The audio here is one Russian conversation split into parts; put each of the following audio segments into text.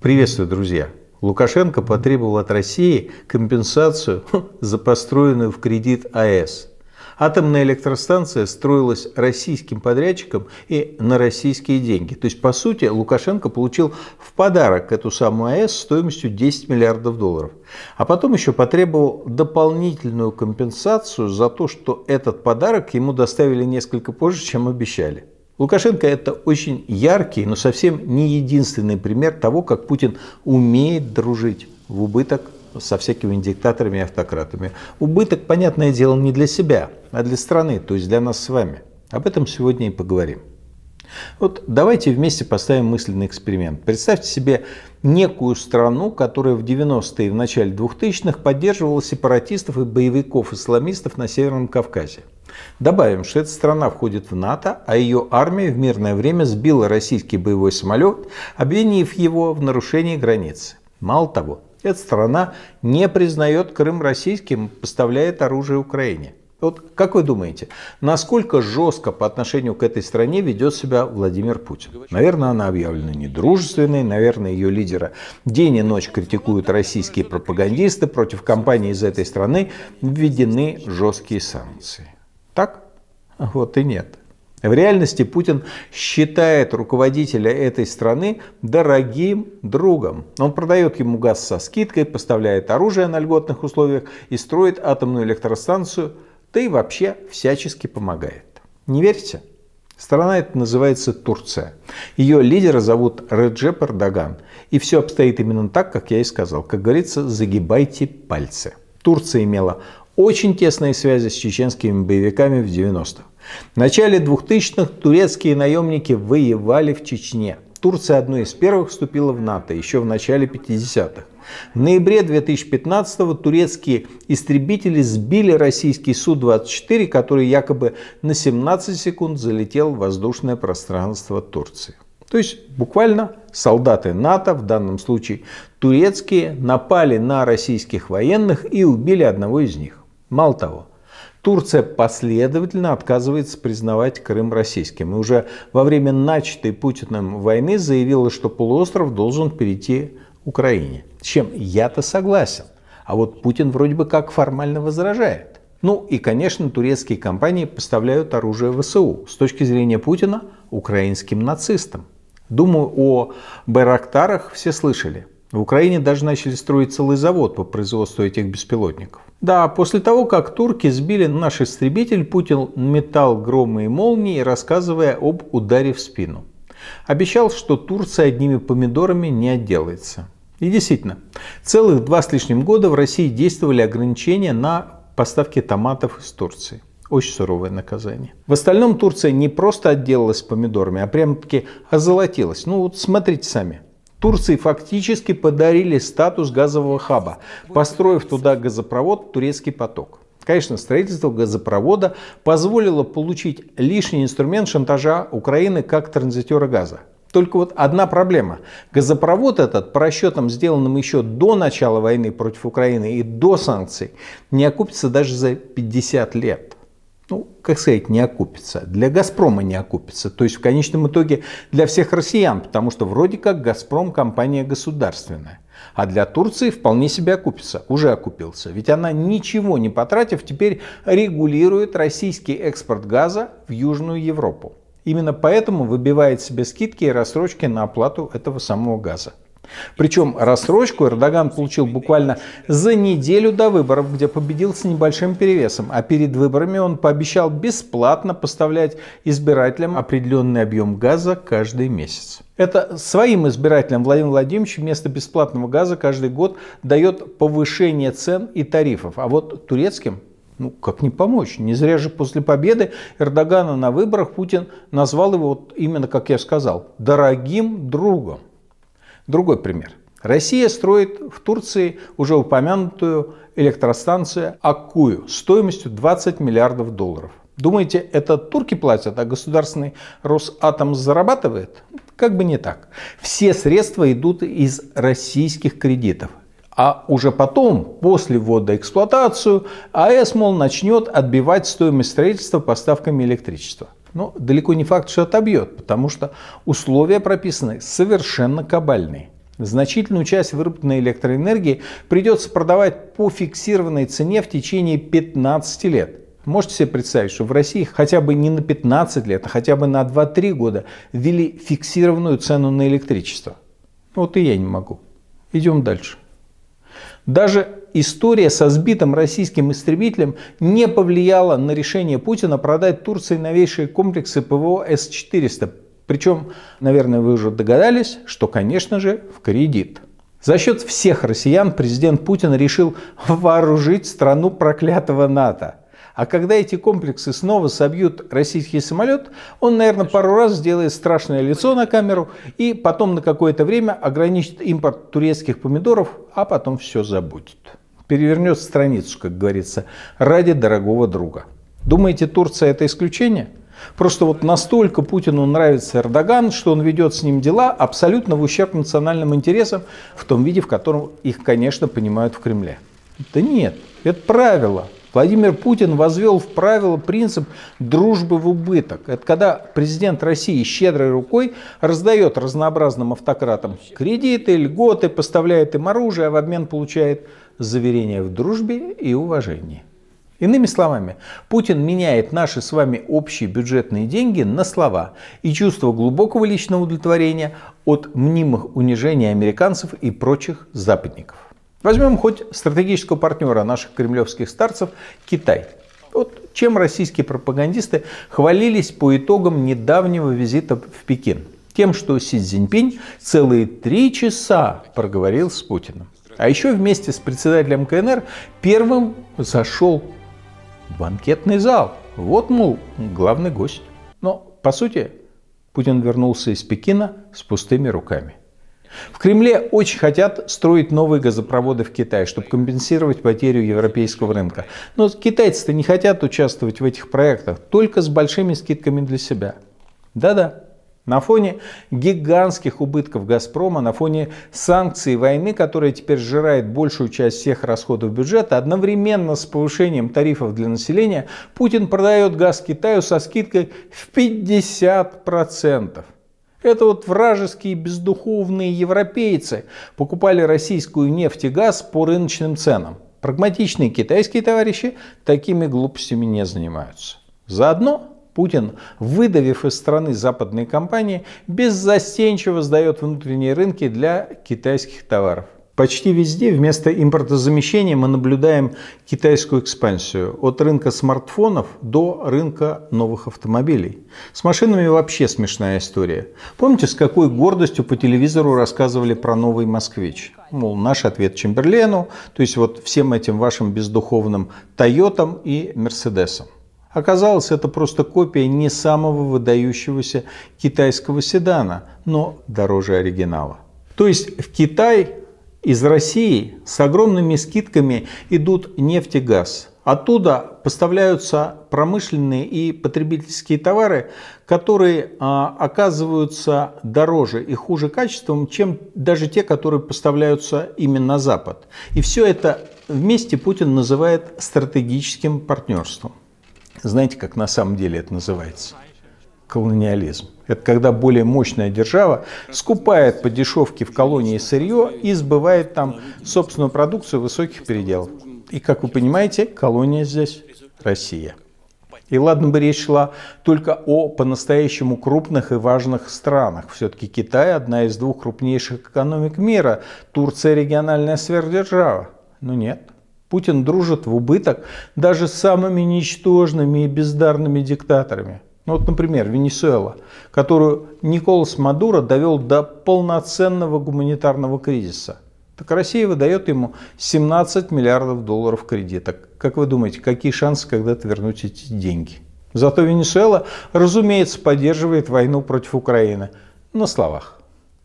Приветствую, друзья! Лукашенко потребовал от России компенсацию за построенную в кредит АЭС. Атомная электростанция строилась российским подрядчиком и на российские деньги. То есть, по сути, Лукашенко получил в подарок эту самую АЭС стоимостью 10 миллиардов долларов. А потом еще потребовал дополнительную компенсацию за то, что этот подарок ему доставили несколько позже, чем обещали. Лукашенко – это очень яркий, но совсем не единственный пример того, как Путин умеет дружить в убыток со всякими диктаторами и автократами. Убыток, понятное дело, не для себя, а для страны, то есть для нас с вами. Об этом сегодня и поговорим. Вот давайте вместе поставим мысленный эксперимент. Представьте себе некую страну, которая в 90-е и в начале 2000-х поддерживала сепаратистов и боевиков-исламистов на Северном Кавказе. Добавим, что эта страна входит в НАТО, а ее армия в мирное время сбила российский боевой самолет, обвинив его в нарушении границы. Мало того, эта страна не признает Крым российским и поставляет оружие Украине. Вот как вы думаете, насколько жестко по отношению к этой стране ведет себя Владимир Путин? Наверное, она объявлена недружественной, наверное, ее лидера день и ночь критикуют российские пропагандисты, против компании из этой страны введены жесткие санкции. Так? Вот и нет. В реальности Путин считает руководителя этой страны дорогим другом. Он продает ему газ со скидкой, поставляет оружие на льготных условиях и строит атомную электростанцию – да и вообще всячески помогает. Не верите? Страна эта называется Турция. Ее лидера зовут Реджеп Эрдоган. И все обстоит именно так, как я и сказал. Как говорится, загибайте пальцы. Турция имела очень тесные связи с чеченскими боевиками в 90-х. В начале 2000-х турецкие наемники воевали в Чечне. Турция одной из первых вступила в НАТО еще в начале 50-х. В ноябре 2015-го турецкие истребители сбили российский Су-24, который якобы на 17 секунд залетел в воздушное пространство Турции. То есть буквально солдаты НАТО, в данном случае турецкие, напали на российских военных и убили одного из них. Мало того, Турция последовательно отказывается признавать Крым российским. И уже во время начатой Путиным войны заявила, что полуостров должен перейти Украине с чем я-то согласен. А вот Путин вроде бы как формально возражает. Ну и, конечно, турецкие компании поставляют оружие ВСУ, с точки зрения Путина, украинским нацистам. Думаю, о Байрактарах все слышали. В Украине даже начали строить целый завод по производству этих беспилотников. Да, после того, как турки сбили наш истребитель, Путин метал громы и молнии, рассказывая об ударе в спину. Обещал, что Турция одними помидорами не отделается. И действительно, целых два с лишним года в России действовали ограничения на поставки томатов из Турции. Очень суровое наказание. В остальном Турция не просто отделалась помидорами, а прям-таки озолотилась. Ну вот смотрите сами. Турции фактически подарили статус газового хаба, построив туда газопровод «Турецкий поток». Конечно, строительство газопровода позволило получить лишний инструмент шантажа Украины как транзитера газа. Только вот одна проблема. Газопровод этот, по расчетам, сделанным еще до начала войны против Украины и до санкций, не окупится даже за 50 лет. Ну, как сказать, не окупится. Для «Газпрома» не окупится. То есть, в конечном итоге, для всех россиян, потому что вроде как «Газпром» компания государственная. А для Турции вполне себе окупится, уже окупился. Ведь она, ничего не потратив, теперь регулирует российский экспорт газа в Южную Европу. Именно поэтому выбивает себе скидки и рассрочки на оплату этого самого газа. Причем рассрочку Эрдоган получил буквально за неделю до выборов, где победил с небольшим перевесом, а перед выборами он пообещал бесплатно поставлять избирателям определенный объем газа каждый месяц. Это своим избирателям Владимир Владимирович вместо бесплатного газа каждый год дает повышение цен и тарифов, а вот турецким ну, как не помочь? Не зря же после победы Эрдогана на выборах Путин назвал его, вот именно как я сказал, дорогим другом. Другой пример. Россия строит в Турции уже упомянутую электростанцию Акую стоимостью 20 миллиардов долларов. Думаете, это турки платят, а государственный Росатом зарабатывает? Как бы не так. Все средства идут из российских кредитов. А уже потом, после ввода в эксплуатацию, АЭС, мол, начнет отбивать стоимость строительства поставками электричества. Но ну, далеко не факт, что отобьет, потому что условия прописаны совершенно кабальные. Значительную часть выработанной электроэнергии придется продавать по фиксированной цене в течение 15 лет. Можете себе представить, что в России хотя бы не на 15 лет, а хотя бы на 2-3 года ввели фиксированную цену на электричество? Вот и я не могу. Идем дальше. Даже история со сбитым российским истребителем не повлияла на решение Путина продать Турции новейшие комплексы ПВО С-400. Причем, наверное, вы уже догадались, что, конечно же, в кредит. За счет всех россиян президент Путин решил вооружить страну проклятого НАТО. А когда эти комплексы снова собьют российский самолет, он, наверное, пару раз сделает страшное лицо на камеру и потом на какое-то время ограничит импорт турецких помидоров, а потом все забудет. Перевернет страницу, как говорится, ради дорогого друга. Думаете, Турция это исключение? Просто вот настолько Путину нравится Эрдоган, что он ведет с ним дела абсолютно в ущерб национальным интересам, в том виде, в котором их, конечно, понимают в Кремле. Да нет, это правило. Владимир Путин возвел в правило принцип дружбы в убыток. Это когда президент России щедрой рукой раздает разнообразным автократам кредиты, льготы, поставляет им оружие, а в обмен получает заверения в дружбе и уважении. Иными словами, Путин меняет наши с вами общие бюджетные деньги на слова и чувство глубокого личного удовлетворения от мнимых унижений американцев и прочих западников. Возьмем хоть стратегического партнера наших кремлевских старцев – Китай. Вот чем российские пропагандисты хвалились по итогам недавнего визита в Пекин? Тем, что Си Цзиньпинь целые три часа проговорил с Путиным. А еще вместе с председателем КНР первым зашел банкетный зал. Вот, мол, главный гость. Но, по сути, Путин вернулся из Пекина с пустыми руками. В Кремле очень хотят строить новые газопроводы в Китай, чтобы компенсировать потерю европейского рынка. Но китайцы-то не хотят участвовать в этих проектах, только с большими скидками для себя. Да-да, на фоне гигантских убытков «Газпрома», на фоне санкций войны, которая теперь сжирает большую часть всех расходов бюджета, одновременно с повышением тарифов для населения, Путин продает газ Китаю со скидкой в 50%. Это вот вражеские бездуховные европейцы покупали российскую нефть и газ по рыночным ценам. Прагматичные китайские товарищи такими глупостями не занимаются. Заодно Путин, выдавив из страны западные компании, беззастенчиво сдает внутренние рынки для китайских товаров. Почти везде вместо импортозамещения мы наблюдаем китайскую экспансию от рынка смартфонов до рынка новых автомобилей. С машинами вообще смешная история. Помните, с какой гордостью по телевизору рассказывали про новый «Москвич»? Мол, наш ответ Чемберлену, то есть вот всем этим вашим бездуховным «Тойотам» и «Мерседесам». Оказалось, это просто копия не самого выдающегося китайского седана, но дороже оригинала. То есть в Китай из России с огромными скидками идут нефть и газ. Оттуда поставляются промышленные и потребительские товары, которые а, оказываются дороже и хуже качеством, чем даже те, которые поставляются именно на Запад. И все это вместе Путин называет стратегическим партнерством. Знаете, как на самом деле это называется? Колониализм. Это когда более мощная держава скупает по дешевке в колонии сырье и сбывает там собственную продукцию высоких переделов. И, как вы понимаете, колония здесь Россия. И ладно бы речь шла только о по-настоящему крупных и важных странах. Все-таки Китай одна из двух крупнейших экономик мира, Турция региональная сверхдержава. Но нет. Путин дружит в убыток даже с самыми ничтожными и бездарными диктаторами – ну вот, например, Венесуэла, которую Николас Мадуро довел до полноценного гуманитарного кризиса. Так Россия выдает ему 17 миллиардов долларов кредита. Как вы думаете, какие шансы когда-то вернуть эти деньги? Зато Венесуэла, разумеется, поддерживает войну против Украины. На словах.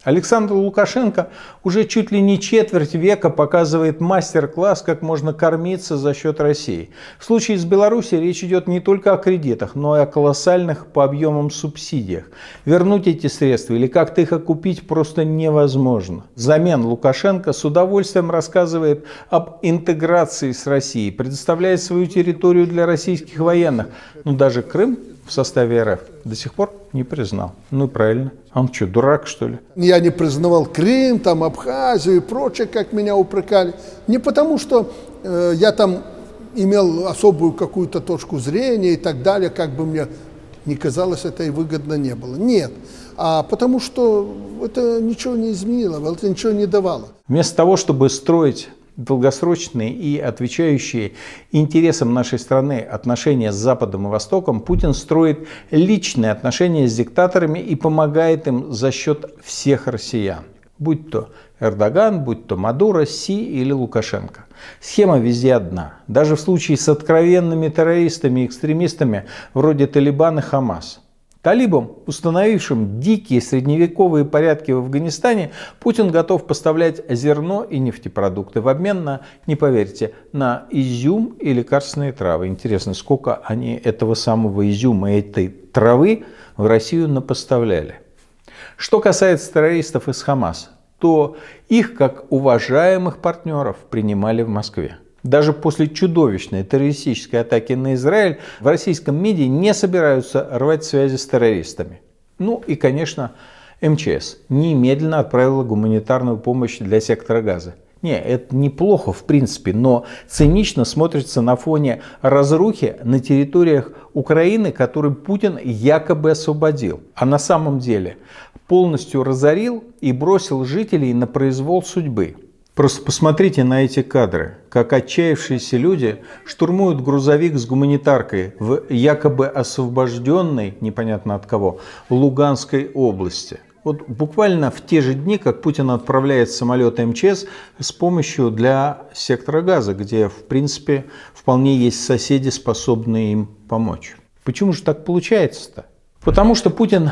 Александр Лукашенко уже чуть ли не четверть века показывает мастер-класс, как можно кормиться за счет России. В случае с Беларусью речь идет не только о кредитах, но и о колоссальных по объемам субсидиях. Вернуть эти средства или как-то их окупить просто невозможно. Взамен Лукашенко с удовольствием рассказывает об интеграции с Россией, предоставляет свою территорию для российских военных. Но ну, даже Крым в составе РФ, до сих пор не признал. Ну правильно. А он что, дурак что ли? Я не признавал Крым, там Абхазию и прочее, как меня упрекали. Не потому, что э, я там имел особую какую-то точку зрения и так далее, как бы мне не казалось, это и выгодно не было. Нет. А потому что это ничего не изменило, это ничего не давало. Вместо того, чтобы строить долгосрочные и отвечающие интересам нашей страны отношения с Западом и Востоком, Путин строит личные отношения с диктаторами и помогает им за счет всех россиян. Будь то Эрдоган, будь то Мадуро, Си или Лукашенко. Схема везде одна. Даже в случае с откровенными террористами и экстремистами вроде Талибан и Хамас – Талибам, установившим дикие средневековые порядки в Афганистане, Путин готов поставлять зерно и нефтепродукты в обмен на, не поверите, на изюм и лекарственные травы. Интересно, сколько они этого самого изюма и этой травы в Россию напоставляли. Что касается террористов из Хамас, то их, как уважаемых партнеров, принимали в Москве. Даже после чудовищной террористической атаки на Израиль в российском МИДе не собираются рвать связи с террористами. Ну и, конечно, МЧС немедленно отправила гуманитарную помощь для сектора газа. Не, это неплохо в принципе, но цинично смотрится на фоне разрухи на территориях Украины, которые Путин якобы освободил, а на самом деле полностью разорил и бросил жителей на произвол судьбы. Просто посмотрите на эти кадры, как отчаявшиеся люди штурмуют грузовик с гуманитаркой в якобы освобожденной, непонятно от кого, Луганской области. Вот буквально в те же дни, как Путин отправляет самолет МЧС с помощью для сектора газа, где, в принципе, вполне есть соседи, способные им помочь. Почему же так получается-то? Потому что Путин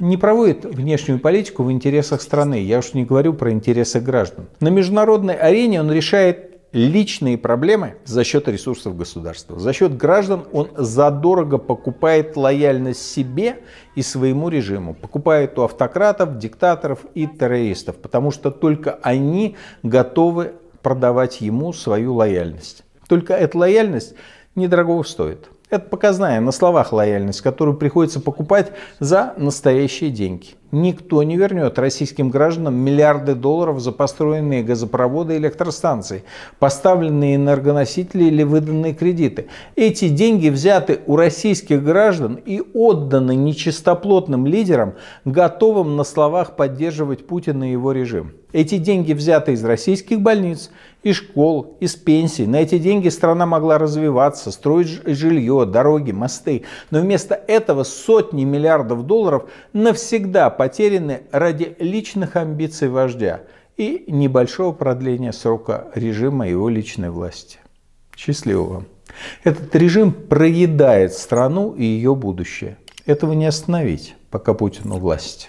не проводит внешнюю политику в интересах страны, я уж не говорю про интересы граждан. На международной арене он решает личные проблемы за счет ресурсов государства. За счет граждан он задорого покупает лояльность себе и своему режиму. Покупает у автократов, диктаторов и террористов, потому что только они готовы продавать ему свою лояльность. Только эта лояльность недорого стоит. Это показная на словах лояльность, которую приходится покупать за настоящие деньги никто не вернет российским гражданам миллиарды долларов за построенные газопроводы и электростанции, поставленные энергоносители или выданные кредиты. Эти деньги взяты у российских граждан и отданы нечистоплотным лидерам, готовым на словах поддерживать Путина и его режим. Эти деньги взяты из российских больниц, из школ, из пенсий. На эти деньги страна могла развиваться, строить жилье, дороги, мосты. Но вместо этого сотни миллиардов долларов навсегда потеряны ради личных амбиций вождя и небольшого продления срока режима его личной власти. Счастливо вам. Этот режим проедает страну и ее будущее. Этого не остановить, пока Путин у власти.